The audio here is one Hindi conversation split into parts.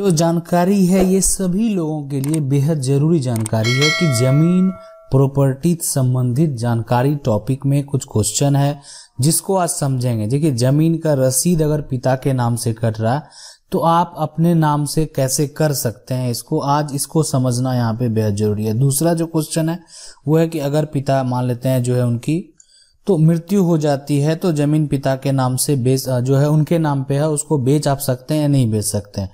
जो जानकारी है ये सभी लोगों के लिए बेहद ज़रूरी जानकारी है कि ज़मीन प्रॉपर्टी संबंधित जानकारी टॉपिक में कुछ क्वेश्चन है जिसको आज समझेंगे देखिए ज़मीन का रसीद अगर पिता के नाम से कट रहा है तो आप अपने नाम से कैसे कर सकते हैं इसको आज इसको समझना यहाँ पे बेहद ज़रूरी है दूसरा जो क्वेश्चन है वो है कि अगर पिता मान लेते हैं जो है उनकी तो मृत्यु हो जाती है तो जमीन पिता के नाम से बेच जो है उनके नाम पे है उसको बेच आप सकते हैं या नहीं बेच सकते हैं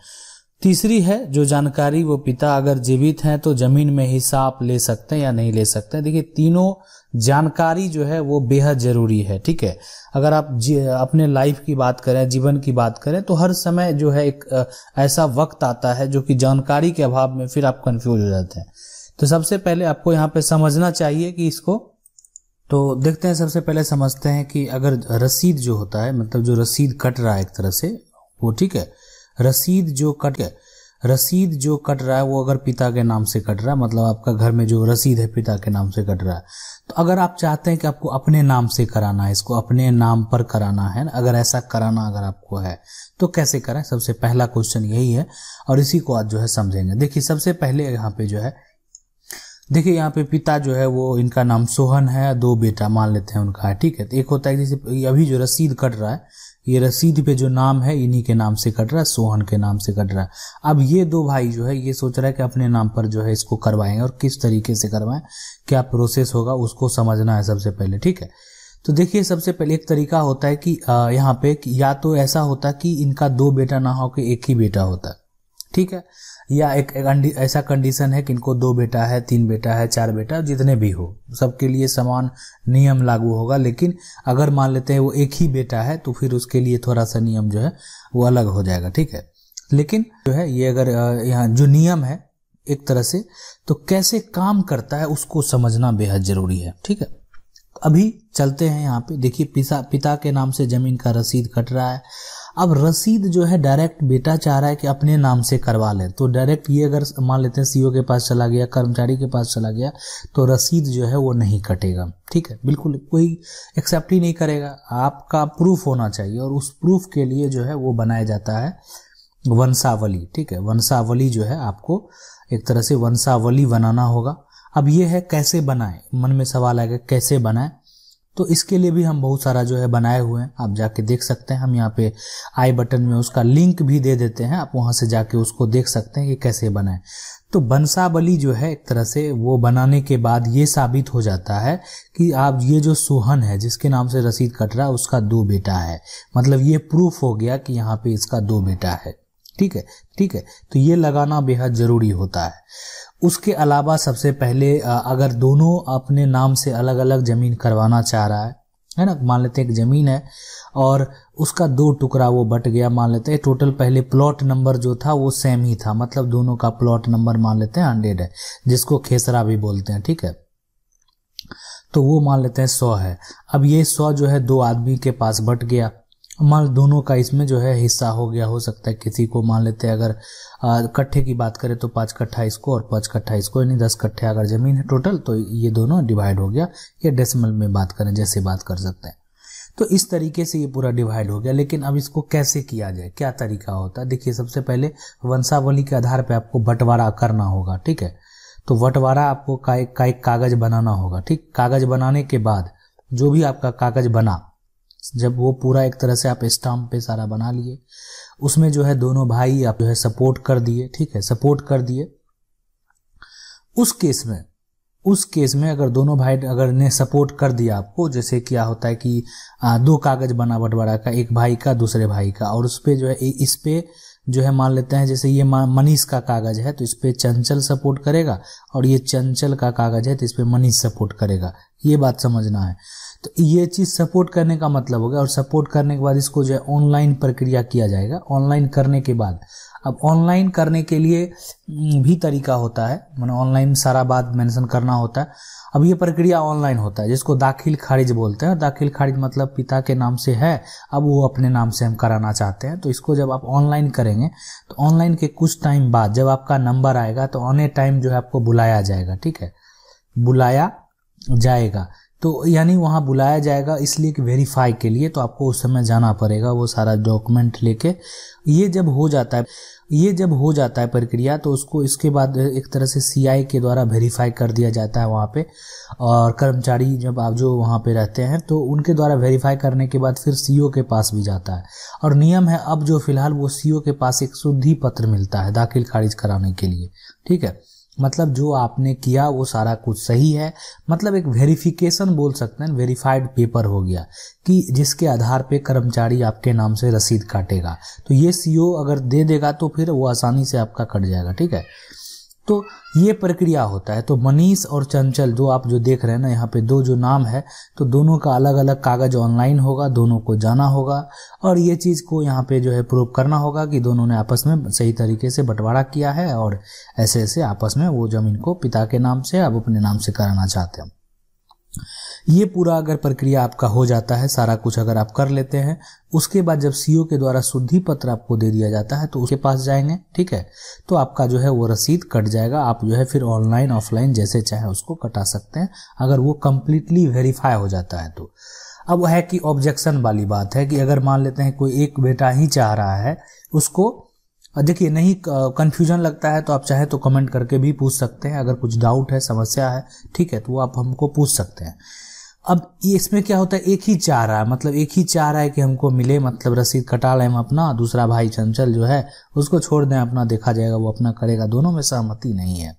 तीसरी है जो जानकारी वो पिता अगर जीवित हैं तो जमीन में हिस्सा आप ले सकते हैं या नहीं ले सकते देखिए तीनों जानकारी जो है वो बेहद ज़रूरी है ठीक है अगर आप अपने लाइफ की बात करें जीवन की बात करें तो हर समय जो है एक ऐसा वक्त आता है जो कि जानकारी के अभाव में फिर आप कंफ्यूज हो जाते हैं तो सबसे पहले आपको यहाँ पे समझना चाहिए कि इसको तो देखते हैं सबसे पहले समझते हैं कि अगर रसीद जो होता है मतलब जो रसीद कट रहा है एक तरह से वो ठीक है रसीद जो कट रसीद जो कट रहा है वो अगर पिता के नाम से कट रहा है मतलब आपका घर में जो रसीद है पिता के नाम से कट रहा है तो अगर आप चाहते हैं कि आपको अपने नाम से कराना है इसको अपने नाम पर कराना है अगर ऐसा कराना अगर आपको है तो कैसे करें सबसे पहला क्वेश्चन यही है और इसी को आज जो है समझेंगे देखिए सबसे पहले यहाँ पे जो है देखिए यहाँ पे पिता जो है वो इनका नाम सोहन है दो बेटा मान लेते हैं उनका ठीक है तो एक होता है जैसे अभी जो रसीद कट रहा है ये रसीद पे जो नाम है इन्हीं के नाम से कट रहा है सोहन के नाम से कट रहा है अब ये दो भाई जो है ये सोच रहा है कि अपने नाम पर जो है इसको करवाएं और किस तरीके से करवाएं क्या प्रोसेस होगा उसको समझना है सबसे पहले ठीक है तो देखिए सबसे पहले एक तरीका होता है कि यहाँ पे या तो ऐसा होता कि इनका दो बेटा ना हो के एक ही बेटा होता है ठीक है या एक, एक ऐसा कंडीशन है कि इनको दो बेटा है तीन बेटा है चार बेटा जितने भी हो सबके लिए समान नियम लागू होगा लेकिन अगर मान लेते हैं वो एक ही बेटा है तो फिर उसके लिए थोड़ा सा नियम जो है वो अलग हो जाएगा ठीक है लेकिन जो है ये अगर यहाँ जो नियम है एक तरह से तो कैसे काम करता है उसको समझना बेहद जरूरी है ठीक है अभी चलते हैं यहाँ पे देखिए पिता पिता के नाम से जमीन का रसीद कट रहा है अब रसीद जो है डायरेक्ट बेटा चाह रहा है कि अपने नाम से करवा लें तो डायरेक्ट ये अगर मान लेते हैं सीईओ के पास चला गया कर्मचारी के पास चला गया तो रसीद जो है वो नहीं कटेगा ठीक है बिल्कुल कोई एक्सेप्ट ही नहीं करेगा आपका प्रूफ होना चाहिए और उस प्रूफ के लिए जो है वो बनाया जाता है वंशावली ठीक है वंशावली जो है आपको एक तरह से वंशावली बनाना होगा अब ये है कैसे बनाएं मन में सवाल आएगा कैसे बनाएं तो इसके लिए भी हम बहुत सारा जो है बनाए हुए हैं आप जाके देख सकते हैं हम यहाँ पे आई बटन में उसका लिंक भी दे देते हैं आप वहाँ से जाके उसको देख सकते हैं कि कैसे बनाएं तो बंसावली जो है एक तरह से वो बनाने के बाद ये साबित हो जाता है कि आप ये जो सुहन है जिसके नाम से रसीद कट रहा है उसका दो बेटा है मतलब ये प्रूफ हो गया कि यहाँ पे इसका दो बेटा है ठीक है ठीक है तो ये लगाना बेहद ज़रूरी होता है उसके अलावा सबसे पहले अगर दोनों अपने नाम से अलग अलग ज़मीन करवाना चाह रहा है है ना मान लेते हैं एक ज़मीन है और उसका दो टुकड़ा वो बट गया मान लेते हैं टोटल पहले प्लॉट नंबर जो था वो सेम ही था मतलब दोनों का प्लॉट नंबर मान लेते हैं हंड्रेड है जिसको खेसरा भी बोलते हैं ठीक है तो वो मान लेते हैं सौ है अब ये सौ जो है दो आदमी के पास बट गया मान दोनों का इसमें जो है हिस्सा हो गया हो सकता है किसी को मान लेते हैं अगर कट्ठे की बात करें तो पाँच कट्ठा इसको और पाँच कट्ठा इसको यानी दस कट्ठे अगर ज़मीन है टोटल तो ये दोनों डिवाइड हो गया या डेसिमल में बात करें जैसे बात कर सकते हैं तो इस तरीके से ये पूरा डिवाइड हो गया लेकिन अब इसको कैसे किया जाए क्या तरीका होता है देखिए सबसे पहले वंशावली के आधार पर आपको बंटवारा करना होगा ठीक है तो बंटवारा आपको का एक कागज़ बनाना होगा ठीक कागज़ बनाने के बाद जो भी आपका कागज़ बना जब वो पूरा एक तरह से आप स्टाम्प पे सारा बना लिए उसमें जो है दोनों भाई आप जो है सपोर्ट कर दिए ठीक है सपोर्ट कर दिए उस केस में उस केस में अगर दोनों भाई अगर ने सपोर्ट कर दिया आपको जैसे क्या होता है कि दो कागज बना बंटवारा का एक भाई का दूसरे भाई का और उस पर जो है इस पे जो है मान लेते हैं जैसे ये मनीष का कागज है तो इस पे चंचल सपोर्ट करेगा और ये चंचल का कागज है तो इस पे मनीष सपोर्ट करेगा ये बात समझना है तो ये चीज़ सपोर्ट करने का मतलब हो गया और सपोर्ट करने के बाद इसको जो है ऑनलाइन प्रक्रिया किया जाएगा ऑनलाइन करने के बाद अब ऑनलाइन करने के लिए हम्म, भी तरीका होता है मैंने ऑनलाइन सारा बात मेंशन करना होता है अब ये प्रक्रिया ऑनलाइन होता है जिसको दाखिल खारिज बोलते हैं दाखिल खारिज मतलब पिता के नाम से है अब वो अपने नाम से हम कराना चाहते हैं तो इसको जब आप ऑनलाइन करेंगे तो ऑनलाइन के कुछ टाइम बाद जब आपका नंबर आएगा तो ऑन ए टाइम जो है आपको बुलाया जाएगा ठीक है बुलाया जाएगा तो यानी वहाँ बुलाया जाएगा इसलिए कि वेरीफाई के लिए तो आपको उस समय जाना पड़ेगा वो सारा डॉक्यूमेंट लेके ये जब हो जाता है ये जब हो जाता है प्रक्रिया तो उसको इसके बाद एक तरह से सी के द्वारा वेरीफाई कर दिया जाता है वहाँ पे और कर्मचारी जब आप जो वहाँ पे रहते हैं तो उनके द्वारा वेरीफाई करने के बाद फिर सी के पास भी जाता है और नियम है अब जो फिलहाल वो सी के पास एक शुद्धि पत्र मिलता है दाखिल खारिज कराने के लिए ठीक है मतलब जो आपने किया वो सारा कुछ सही है मतलब एक वेरिफिकेशन बोल सकते हैं वेरीफाइड पेपर हो गया कि जिसके आधार पे कर्मचारी आपके नाम से रसीद काटेगा तो ये सीओ अगर दे देगा तो फिर वो आसानी से आपका कट जाएगा ठीक है तो ये प्रक्रिया होता है तो मनीष और चंचल जो आप जो देख रहे हैं ना यहाँ पे दो जो नाम है तो दोनों का अलग अलग कागज ऑनलाइन होगा दोनों को जाना होगा और ये चीज़ को यहाँ पे जो है प्रूव करना होगा कि दोनों ने आपस में सही तरीके से बंटवारा किया है और ऐसे ऐसे आपस में वो ज़मीन को पिता के नाम से अब अपने नाम से कराना चाहते हैं ये पूरा अगर प्रक्रिया आपका हो जाता है सारा कुछ अगर आप कर लेते हैं उसके बाद जब सीओ के द्वारा शुद्धि पत्र आपको दे दिया जाता है तो उसके पास जाएंगे ठीक है तो आपका जो है वो रसीद कट जाएगा आप जो है फिर ऑनलाइन ऑफलाइन जैसे चाहे उसको कटा सकते हैं अगर वो कम्प्लीटली वेरीफाई हो जाता है तो अब है कि ऑब्जेक्शन वाली बात है कि अगर मान लेते हैं कोई एक बेटा ही चाह रहा है उसको देखिए नहीं कन्फ्यूजन लगता है तो आप चाहे तो कमेंट करके भी पूछ सकते हैं अगर कुछ डाउट है समस्या है ठीक है तो वो आप हमको पूछ सकते हैं अब इसमें क्या होता है एक ही चाह रहा है मतलब एक ही चाह रहा है कि हमको मिले मतलब रसीद कटा लें हम अपना दूसरा भाई चंचल जो है उसको छोड़ दें अपना देखा जाएगा वो अपना करेगा दोनों में सहमति नहीं है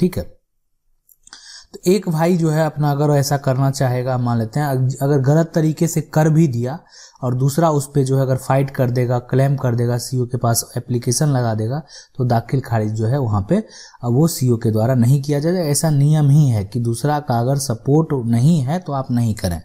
ठीक है तो एक भाई जो है अपना अगर ऐसा करना चाहेगा मान लेते हैं अगर गलत तरीके से कर भी दिया और दूसरा उस पर जो है अगर फाइट कर देगा क्लेम कर देगा सीओ e के पास एप्लीकेशन लगा देगा तो दाखिल खारिज जो है वहाँ पे वो सीओ e के द्वारा नहीं किया जाएगा ऐसा नियम ही है कि दूसरा का अगर सपोर्ट नहीं है तो आप नहीं करें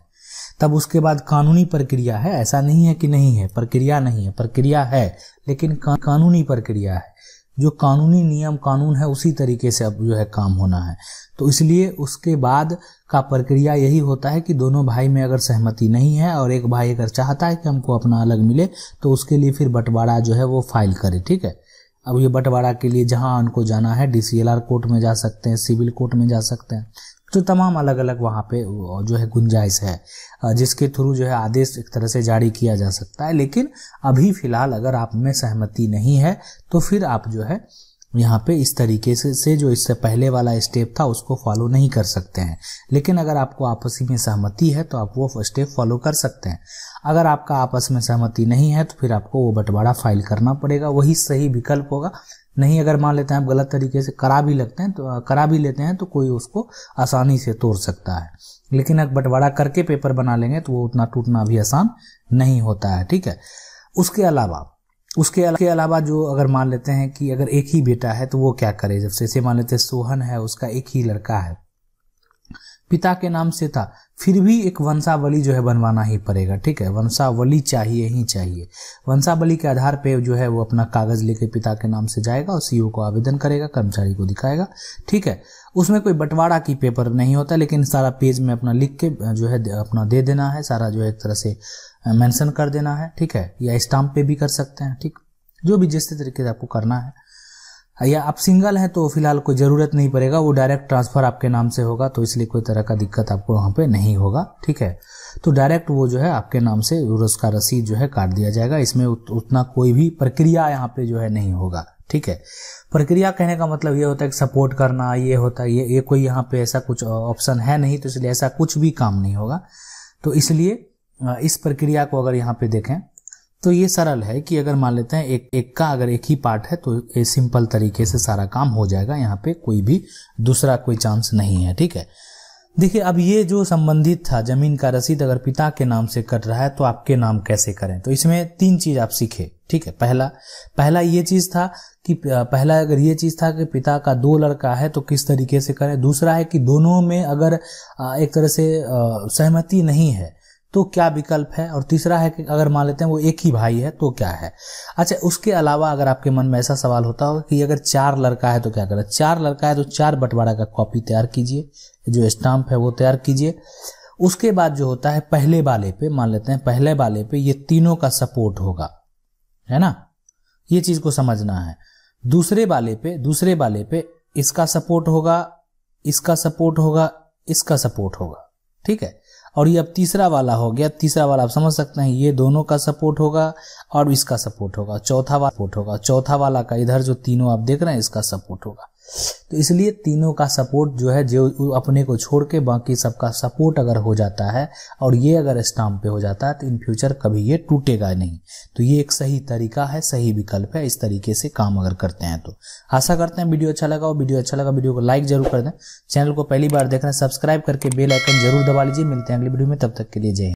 तब उसके बाद कानूनी प्रक्रिया है ऐसा नहीं है कि नहीं है प्रक्रिया नहीं है प्रक्रिया है लेकिन कानूनी प्रक्रिया है जो कानूनी नियम कानून है उसी तरीके से अब जो है काम होना है तो इसलिए उसके बाद का प्रक्रिया यही होता है कि दोनों भाई में अगर सहमति नहीं है और एक भाई अगर चाहता है कि हमको अपना अलग मिले तो उसके लिए फिर बंटवारा जो है वो फाइल करे ठीक है अब ये बंटवारा के लिए जहाँ उनको जाना है डीसीएलआर कोर्ट में जा सकते हैं सिविल कोर्ट में जा सकते हैं तो तमाम अलग अलग वहाँ पे जो है गुंजाइश है जिसके थ्रू जो है आदेश एक तरह से जारी किया जा सकता है लेकिन अभी फिलहाल अगर आप में सहमति नहीं है तो फिर आप जो है यहाँ पे इस तरीके से, से जो इससे पहले वाला स्टेप था उसको फॉलो नहीं कर सकते हैं लेकिन अगर आपको आपसी में सहमति है तो आप वो स्टेप फॉलो कर सकते हैं अगर आपका आपस में सहमति नहीं है तो फिर आपको वो बंटवारा फाइल करना पड़ेगा वही सही विकल्प होगा नहीं अगर मान लेते हैं आप गलत तरीके से करा भी लगते हैं तो करा भी लेते हैं तो कोई उसको आसानी से तोड़ सकता है लेकिन अगर बंटवारा करके पेपर बना लेंगे तो वो उतना टूटना भी आसान नहीं होता है ठीक है उसके अलावा उसके के अलावा जो अगर मान लेते हैं कि अगर एक ही बेटा है तो वो क्या करे जब से मान लेते हैं सोहन है उसका एक ही लड़का है पिता के नाम से था फिर भी एक वंशावली जो है बनवाना ही पड़ेगा ठीक है वंशावली चाहिए ही चाहिए वंशावली के आधार पे जो है वो अपना कागज लेके पिता के नाम से जाएगा और सीईओ को आवेदन करेगा कर्मचारी को दिखाएगा ठीक है उसमें कोई बंटवारा की पेपर नहीं होता लेकिन सारा पेज में अपना लिख के जो है अपना दे देना है सारा जो है एक तरह से मैंशन कर देना है ठीक है या स्टाम्प पे भी कर सकते हैं ठीक जो भी जिस तरीके से आपको करना है या आप सिंगल हैं तो फिलहाल कोई ज़रूरत नहीं पड़ेगा वो डायरेक्ट ट्रांसफ़र आपके नाम से होगा तो इसलिए कोई तरह का दिक्कत आपको वहाँ पे नहीं होगा ठीक है तो डायरेक्ट वो जो है आपके नाम से उसका रसीद जो है काट दिया जाएगा इसमें उत, उतना कोई भी प्रक्रिया यहाँ पे जो है नहीं होगा ठीक है प्रक्रिया कहने का मतलब ये होता है कि सपोर्ट करना ये होता है ये ये कोई यहाँ पे ऐसा कुछ ऑप्शन है नहीं तो इसलिए ऐसा कुछ भी काम नहीं होगा तो इसलिए इस प्रक्रिया को अगर यहाँ पे देखें तो ये सरल है कि अगर मान लेते हैं एक एक का अगर एक ही पार्ट है तो ये सिंपल तरीके से सारा काम हो जाएगा यहाँ पे कोई भी दूसरा कोई चांस नहीं है ठीक है देखिए अब ये जो संबंधित था जमीन का रसीद अगर पिता के नाम से कट रहा है तो आपके नाम कैसे करें तो इसमें तीन चीज आप सीखे ठीक है पहला पहला ये चीज था कि पहला अगर ये चीज था कि पिता का दो लड़का है तो किस तरीके से करें दूसरा है कि दोनों में अगर एक तरह से सहमति नहीं है तो क्या विकल्प है और तीसरा है कि अगर मान लेते हैं वो एक ही भाई है तो क्या है अच्छा उसके अलावा अगर आपके मन में ऐसा सवाल होता हो कि अगर चार लड़का है तो क्या करें चार लड़का है तो चार बंटवारा का कॉपी तैयार कीजिए जो स्टाम्प है वो तैयार कीजिए उसके बाद जो होता है पहले वाले पे मान लेते हैं पहले वाले पे ये तीनों का सपोर्ट होगा है ना ये चीज को समझना है दूसरे वाले पे दूसरे वाले पे इसका सपोर्ट होगा इसका सपोर्ट होगा इसका सपोर्ट होगा ठीक है और ये अब तीसरा वाला हो गया तीसरा वाला आप समझ सकते हैं ये दोनों का सपोर्ट होगा और इसका सपोर्ट होगा चौथा वाला सपोर्ट होगा चौथा वाला का इधर जो तीनों आप देख रहे हैं इसका सपोर्ट होगा तो इसलिए तीनों का सपोर्ट जो है जो अपने को छोड़ के बाकी सबका सपोर्ट अगर हो जाता है और ये अगर स्टाम्प पे हो जाता है तो इन फ्यूचर कभी ये टूटेगा नहीं तो ये एक सही तरीका है सही विकल्प है इस तरीके से काम अगर करते हैं तो आशा करते हैं वीडियो अच्छा लगा और वीडियो अच्छा लगा वीडियो को लाइक जरूर कर दें चैनल को पहली बार देख रहे हैं सब्सक्राइब करके बेल आइकन जरूर दबा लीजिए मिलते हैं अगले वीडियो में तब तक के लिए जय